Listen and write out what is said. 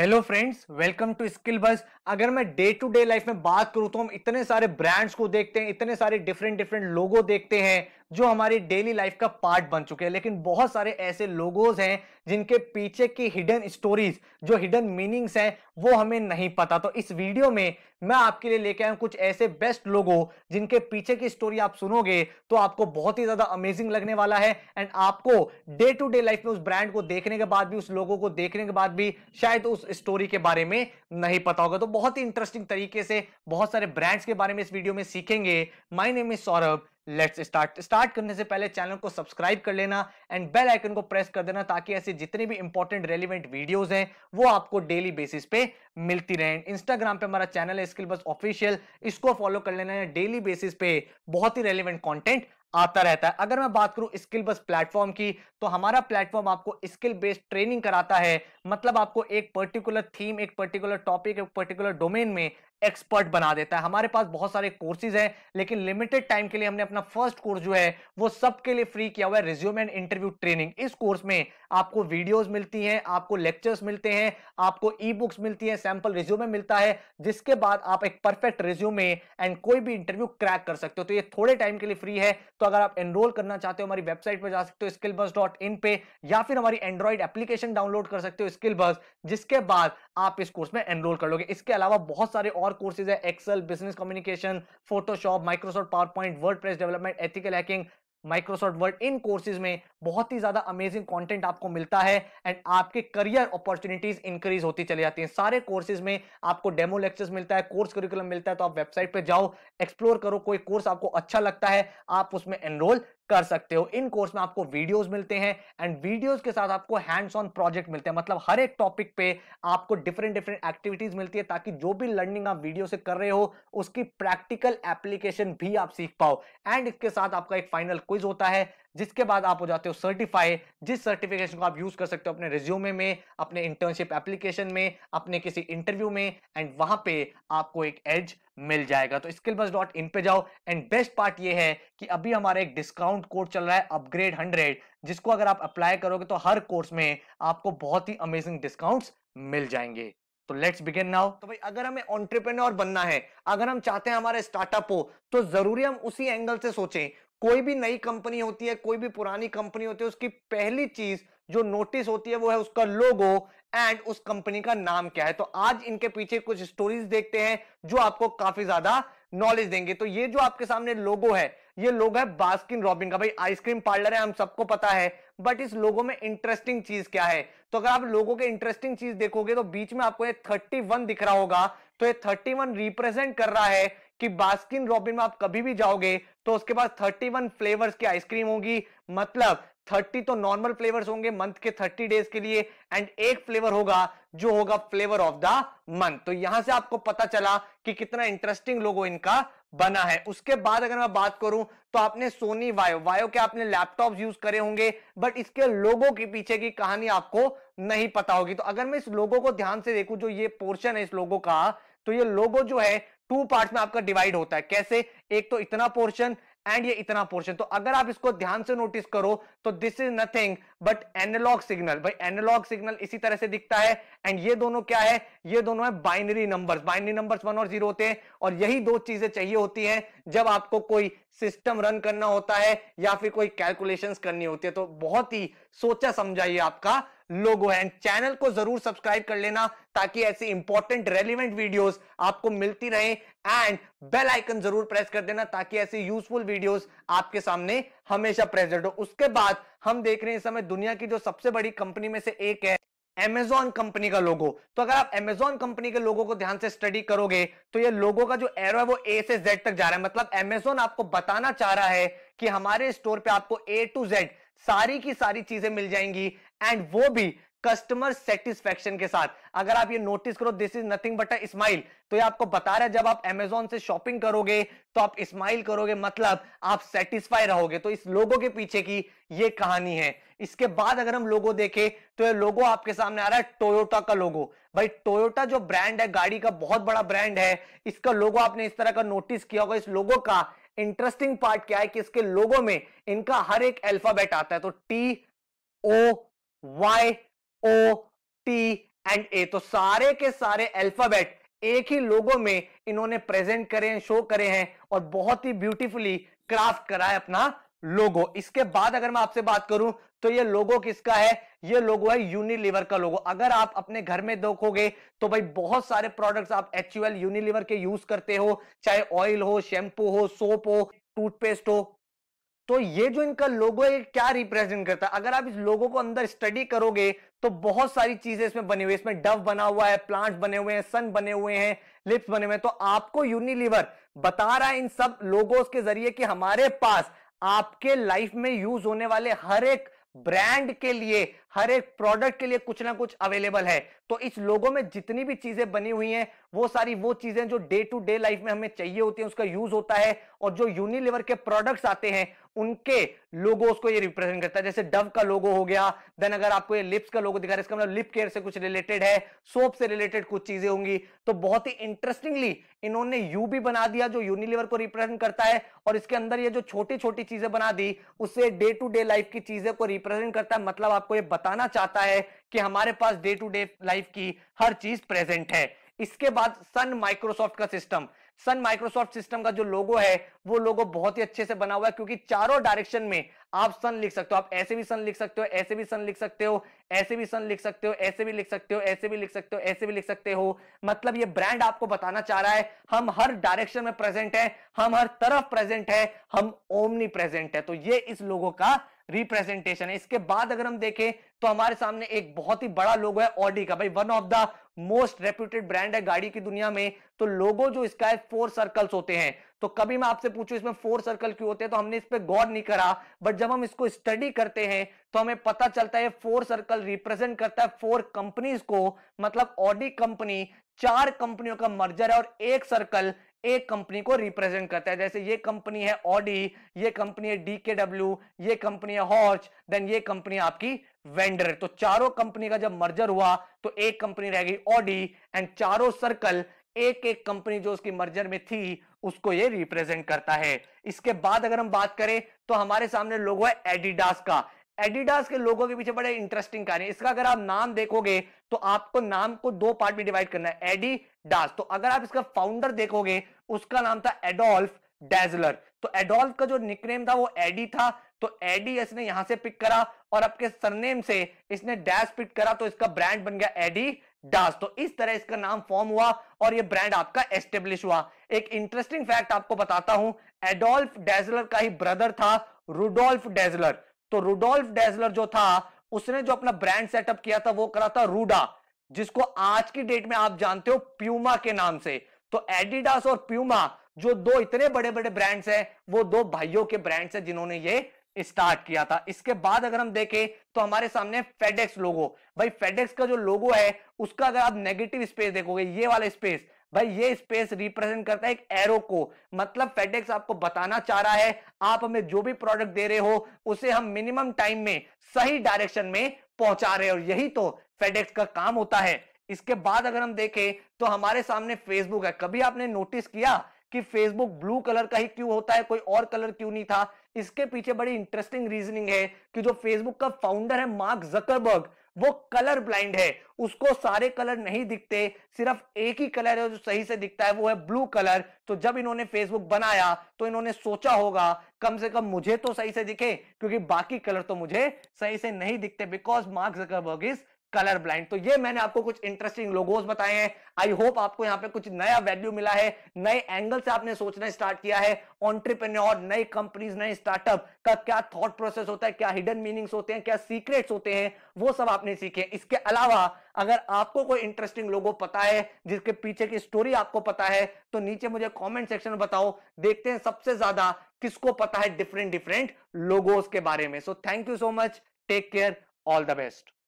hello friends welcome to skill बस अगर मैं डे टू डे लाइफ में बात करूं तो हम इतने सारे ब्रांड्स को देखते हैं इतने सारे डिफरेंट डिफरेंट लोगो देखते हैं जो हमारी डेली लाइफ का पार्ट बन चुके हैं लेकिन बहुत सारे ऐसे लोगोज हैं जिनके पीछे की हिडन स्टोरीज जो हिडन मीनिंग्स हैं वो हमें नहीं पता तो इस वीडियो में मैं आपके लिए लेके आया हूँ कुछ ऐसे बेस्ट लोगो जिनके पीछे की स्टोरी आप सुनोगे तो आपको बहुत ही ज्यादा अमेजिंग लगने वाला है एंड आपको डे टू डे लाइफ में उस ब्रांड को देखने के बाद भी उस लोगों को देखने के बाद भी शायद उस स्टोरी के बारे में नहीं पता होगा तो बहुत ही इंटरेस्टिंग तरीके से बहुत सारे ब्रांड्स के बारे में इस वीडियो में सीखेंगे my name is Saurabh let's start start करने से पहले चैनल को सब्सक्राइब कर लेना एंड बेल आइकन को प्रेस कर देना ताकि ऐसे जितने भी इंपॉर्टेंट रेलिवेंट वीडियोस हैं वो आपको डेली बेसिस पे मिलती रहे इंस्टाग्राम पे हमारा चैनल है स्किल बस ऑफिशियल इसको फॉलो कर लेना है डेली बेसिस पे बहुत ही रेलिवेंट कॉन्टेंट आता रहता है अगर मैं बात करूं स्किल बस प्लेटफॉर्म की तो हमारा प्लेटफॉर्म आपको स्किल बेस्ड ट्रेनिंग कराता है मतलब आपको एक पर्टिकुलर थीम एक पर्टिकुलर टॉपिक एक पर्टिकुलर डोमेन में एक्सपर्ट बना देता है हमारे पास बहुत सारे कोर्सेज हैं लेकिन लिमिटेड टाइम के लिए हमने अपना फर्स्ट कोर्स जो है वो सबके लिए फ्री किया हुआ है रिज्यूम एंड इंटरव्यू ट्रेनिंग इस कोर्स में आपको वीडियोस मिलती हैं आपको लेक्चर्स मिलते हैं आपको ई बुक्स मिलती है सैंपल रिज्यूमे मिलता है जिसके बाद आप एक परफेक्ट रिज्यूमे एंड कोई भी इंटरव्यू क्रैक कर सकते हो तो ये थोड़े टाइम के लिए फ्री है तो अगर आप एनरोल करना चाहते हो हमारी वेबसाइट पर जा सकते हो स्किल पे या फिर हमारी एंड्रॉइड एप्लीकेशन डाउनलोड कर सकते हो स्किल जिसके बाद आप इस कोर्स में एनरोल कर लोगे इसके अलावा बहुत सारे और और कोर्सेज है excel business communication photoshop Microsoft power point word press development ethical hacking Microsoft word इन कोर्सेज में बहुत ही ज्यादा अमेजिंग कंटेंट आपको मिलता है एंड आपके करियर अपॉर्चुनिटीज इंक्रीज होती चली जाती हैं सारे कोर्सेज में आपको डेमो लेक्चर्स मिलता है कोर्स करिकुलम मिलता है तो आप वेबसाइट पे जाओ एक्सप्लोर करो कोई कोर्स आपको अच्छा लगता है आप उसमें एनरोल कर सकते हो इन कोर्स में आपको वीडियोस मिलते हैं एंड वीडियोस के साथ आपको हैंड्स ऑन प्रोजेक्ट मिलते हैं मतलब हर एक टॉपिक पे आपको डिफरेंट डिफरेंट एक्टिविटीज मिलती है ताकि जो भी लर्निंग आप वीडियो से कर रहे हो उसकी प्रैक्टिकल एप्लीकेशन भी आप सीख पाओ एंड इसके साथ आपका एक फाइनल क्विज होता है जिसके बाद आप हो जाते हो सर्टिफाई जिस सर्टिफिकेशन को आप यूज कर सकते हो अपने रिज्यूमे में अपने इंटर्नशिप एप्लीकेशन में अपने किसी इंटरव्यू में एंड वहां पे आपको एक एज मिल जाएगा तो स्किल बस डॉट इन पे जाओ एंड बेस्ट पार्ट ये है कि अभी हमारा एक डिस्काउंट कोड चल रहा है अपग्रेड हंड्रेड जिसको अगर आप अप्लाई करोगे तो हर कोर्स में आपको बहुत ही अमेजिंग डिस्काउंट मिल जाएंगे तो लेट्स बिगिन नाउ तो भाई अगर हमें ऑन्टरप्रेन्योर बनना है अगर हम चाहते हैं हमारे स्टार्टअप हो तो जरूरी हम उसी एंगल से सोचें कोई भी नई कंपनी होती है कोई भी पुरानी कंपनी होती है उसकी पहली चीज जो नोटिस होती है वो है उसका लोगो एंड उस कंपनी का नाम क्या है तो आज इनके पीछे कुछ स्टोरीज देखते हैं जो आपको काफी ज्यादा नॉलेज देंगे तो ये जो आपके सामने लोगो है ये लोगो है बास्किन रॉबिन का भाई आइसक्रीम पार्लर है हम सबको पता है बट इस लोगो में इंटरेस्टिंग चीज क्या है तो अगर आप लोगों के इंटरेस्टिंग चीज देखोगे तो बीच में आपको ये 31 दिख रहा होगा तो ये 31 रिप्रेजेंट कर रहा है कि बास्किन रॉबिन में आप कभी भी जाओगे तो उसके पास 31 फ्लेवर्स की आइसक्रीम होगी मतलब 30 तो नॉर्मल फ्लेवर्स होंगे मंथ के 30 डेज के लिए एंड एक फ्लेवर होगा जो होगा फ्लेवर ऑफ द मंथ तो यहां से आपको पता चला कि कितना इंटरेस्टिंग लोगो इनका बना है उसके बाद अगर मैं बात करूं तो आपने सोनी वायो वायो के आपने लैपटॉप यूज करे होंगे बट इसके लोगों के पीछे की कहानी आपको नहीं पता होगी तो अगर मैं इस लोगों को ध्यान से देखूं जो ये पोर्शन है इस लोगों का तो ये लोगो जो है टू पार्ट में आपका डिवाइड होता है कैसे एक तो इतना पोर्शन एंड ये इतना पोर्शन तो अगर आप इसको ध्यान से नोटिस करो तो this is nothing but analog signal भाई एनालॉग सिग्नल इसी तरह से दिखता है एंड ये दोनों क्या है ये दोनों है binary numbers binary numbers one और जीरो होते हैं और यही दो चीजें चाहिए होती हैं जब आपको कोई सिस्टम रन करना होता है या फिर कोई कैलकुलेशंस करनी होती है तो बहुत ही सोचा समझाइए आपका लोगो एंड चैनल को जरूर सब्सक्राइब कर लेना ताकि ऐसी इंपॉर्टेंट रेलिवेंट वीडियोस आपको मिलती रहे एंड बेल आइकन जरूर प्रेस कर देना ताकि ऐसी यूजफुल वीडियोस आपके सामने हमेशा प्रेजेंट हो उसके बाद हम देख रहे हैं इस समय दुनिया की जो सबसे बड़ी कंपनी में से एक है एमेजॉन कंपनी का लोगो तो अगर आप एमेजॉन कंपनी के लोगों को ध्यान से स्टडी करोगे तो ये लोगो का जो एरो है वो ए से जेड तक जा रहा है मतलब एमेजॉन आपको बताना चाह रहा है कि हमारे स्टोर पे आपको ए टू जेड सारी की सारी चीजें मिल जाएंगी एंड वो भी कस्टमर सेटिस्फेक्शन के साथ अगर आप ये नोटिस करो this is nothing but a smile तो ये आपको बता रहा है जब आप एमेजोन से शॉपिंग करोगे तो आप स्माइल करोगे मतलब आप सेटिस्फाई रहोगे तो इस लोगों के पीछे की ये कहानी है इसके बाद अगर हम लोगो देखें तो ये लोगो आपके सामने आ रहा है टोयोटा का लोगो भाई टोयोटा जो ब्रांड है गाड़ी का बहुत बड़ा ब्रांड है इसका लोगो आपने इस तरह का नोटिस किया होगा इस लोगो का इंटरेस्टिंग पार्ट क्या है कि इसके लोगों में इनका हर एक अल्फाबेट आता है तो T O Y O T and A तो सारे के सारे अल्फाबेट एक ही लोगों में इन्होंने प्रेजेंट करे हैं शो करे हैं और बहुत ही ब्यूटीफुली क्राफ्ट करा है अपना लोगो इसके बाद अगर मैं आपसे बात करूं तो ये लोगो किसका है ये लोगो है यूनिलीवर का लोगो अगर आप अपने घर में देखोगे तो भाई बहुत सारे प्रोडक्ट्स आप एच यूनिलीवर के यूज करते हो चाहे ऑयल हो शैम्पू हो सोप हो टूथपेस्ट हो तो ये जो इनका लोगो है क्या रिप्रेजेंट करता है अगर आप इस लोगो को अंदर स्टडी करोगे तो बहुत सारी चीजें इसमें बनी हुई है इसमें डव बना हुआ है प्लांट बने हुए हैं सन बने हुए हैं लिप्स बने हुए हैं तो आपको यूनिलीवर बता रहा है इन सब लोगों के जरिए कि हमारे पास आपके लाइफ में यूज होने वाले हर एक ब्रांड के लिए हर एक प्रोडक्ट के लिए कुछ ना कुछ अवेलेबल है तो इस लोगों में जितनी भी चीजें बनी हुई हैं वो सारी वो चीजें जो डे टू डे लाइफ में हमें चाहिए होती है उसका यूज होता है और जो यूनिलीवर के प्रोडक्ट्स आते हैं उनके लोगों को ये रिप्रेजेंट करता है जैसे डव का लोगो हो गया देन अगर आपको ये लिप्स का लोगो दिखा रहा है इसका मतलब लिप केयर से कुछ रिलेटेड है सोप से रिलेटेड कुछ चीजें होंगी तो बहुत ही इंटरेस्टिंगली इन्होंने यू भी बना दिया जो यूनिलिवर को रिप्रेजेंट करता है और इसके अंदर ये जो छोटी छोटी चीजें बना दी उससे डे टू डे लाइफ की चीजें को रिप्रेजेंट करता है मतलब आपको ये बताना चाहता है कि हमारे पास डे टू डे लाइफ की हर चीज प्रेजेंट है इसके बाद सन माइक्रोसॉफ्ट का सिस्टम सन माइक्रोसॉफ्ट सिस्टम का जो लोगो है वो लोगो बहुत ही अच्छे से बना हुआ है क्योंकि चारों डायरेक्शन में आप सन लिख सकते हो आप ऐसे भी सन लिख सकते हो ऐसे भी सन लिख सकते हो ऐसे भी सन लिख सकते हो ऐसे भी लिख सकते हो ऐसे भी लिख सकते हो ऐसे भी लिख सकते हो मतलब ये ब्रांड आपको बताना चाह रहा है हम हर डायरेक्शन में प्रेजेंट है हम हर तरफ प्रेजेंट है हम ओमनी प्रेजेंट है तो ये इस लोगों का रिप्रेजेंटेशन है इसके बाद अगर हम देखें तो हमारे सामने एक बहुत ही बड़ा लोगो है ऑडी का भाई one of the most reputed brand है गाड़ी की दुनिया में तो लोगो जो इसका है फोर सर्कल्स होते हैं तो कभी मैं आपसे पूछू इसमें फोर सर्कल क्यों होते हैं तो हमने इस पर गौर नहीं करा बट जब हम इसको स्टडी करते हैं तो हमें पता चलता है फोर सर्कल रिप्रेजेंट करता है फोर कंपनीज को मतलब ऑडी कंपनी चार कंपनियों का मर्जर है और एक सर्कल एक कंपनी को रिप्रेजेंट करता है जैसे ये कंपनी है ऑडी ये कंपनी है डीकेडब्ल्यू ये कंपनी है हॉर्च देन ये कंपनी आपकी वेंडर तो चारों कंपनी का जब मर्जर हुआ तो एक कंपनी रह गई ऑडी एंड चारों सर्कल एक एक कंपनी जो उसकी मर्जर में थी उसको ये रिप्रेजेंट करता है इसके बाद अगर हम बात करें तो हमारे सामने लोगो है एडिडास का एडिडास के लोगों के पीछे बड़े इंटरेस्टिंग कार्य इसका अगर आप नाम देखोगे तो आपको नाम को दो पार्ट में डिवाइड करना है एडिडास तो अगर आप इसका फाउंडर देखोगे उसका नाम था एडोल्फ डेजलर तो एडोल्फ का जो निकनेम था वो एडी था तो एडी इसने यहां से पिक करा और आपके सरनेम से इसने डैश पिक करा तो इसका ब्रांड बन गया एडी डास तो इस तरह इसका नाम फॉर्म हुआ और ये ब्रांड आपका एस्टेब्लिश हुआ एक इंटरेस्टिंग फैक्ट आपको बताता हूं एडोल्फ डेजलर का ही ब्रदर था रुडोल्फ डेजलर तो रूडोल्फ डेजलर जो था उसने जो अपना ब्रांड सेटअप किया था वो करा था रूडा जिसको आज की डेट में आप जानते हो प्यूमा के नाम से तो एडिडास और प्यूमा जो दो इतने बड़े बड़े ब्रांड्स हैं वो दो भाइयों के ब्रांड्स हैं जिन्होंने ये स्टार्ट किया था इसके बाद अगर हम देखें तो हमारे सामने फेडेक्स लोगो भाई फेडेक्स का जो लोगो है उसका अगर आप नेगेटिव स्पेस देखोगे ये वाला स्पेस भाई ये स्पेस रिप्रेजेंट करता है एक एरो को मतलब फेडेक्स आपको बताना चाह रहा है आप हमें जो भी प्रोडक्ट दे रहे हो उसे हम मिनिमम टाइम में सही डायरेक्शन में पहुंचा रहे हो यही तो फेडेक्स का काम होता है इसके बाद अगर हम देखें तो हमारे सामने फेसबुक है कभी आपने नोटिस किया कि फेसबुक ब्लू कलर का ही क्यों होता है कोई और कलर क्यों नहीं था इसके पीछे बड़ी इंटरेस्टिंग रीजनिंग है कि जो फेसबुक का फाउंडर है मार्क जकरबर्ग वो कलर ब्लाइंड है उसको सारे कलर नहीं दिखते सिर्फ एक ही कलर है जो सही से दिखता है वो है ब्लू कलर तो जब इन्होंने फेसबुक बनाया तो इन्होंने सोचा होगा कम से कम मुझे तो सही से दिखे क्योंकि बाकी कलर तो मुझे सही से नहीं दिखते because Mark's is colour blind तो ये मैंने आपको कुछ इंटरेस्टिंग लोगोस बताए हैं आई होप आपको यहाँ पे कुछ नया वैल्यू मिला है नए एंगल से आपने सोचना स्टार्ट किया है ऑन्टरप्रेन्योर नई कंपनीज नए स्टार्टअप का क्या थॉट प्रोसेस होता है क्या हिडन मीनिंग्स होते हैं क्या सीक्रेट्स होते हैं वो सब आपने सीखे इसके अलावा अगर आपको कोई इंटरेस्टिंग लोगो पता है जिसके पीछे की स्टोरी आपको पता है तो नीचे मुझे कॉमेंट सेक्शन में बताओ देखते हैं सबसे ज्यादा किसको पता है डिफरेंट डिफरेंट लोगोस के बारे में so thank you so much take care all the best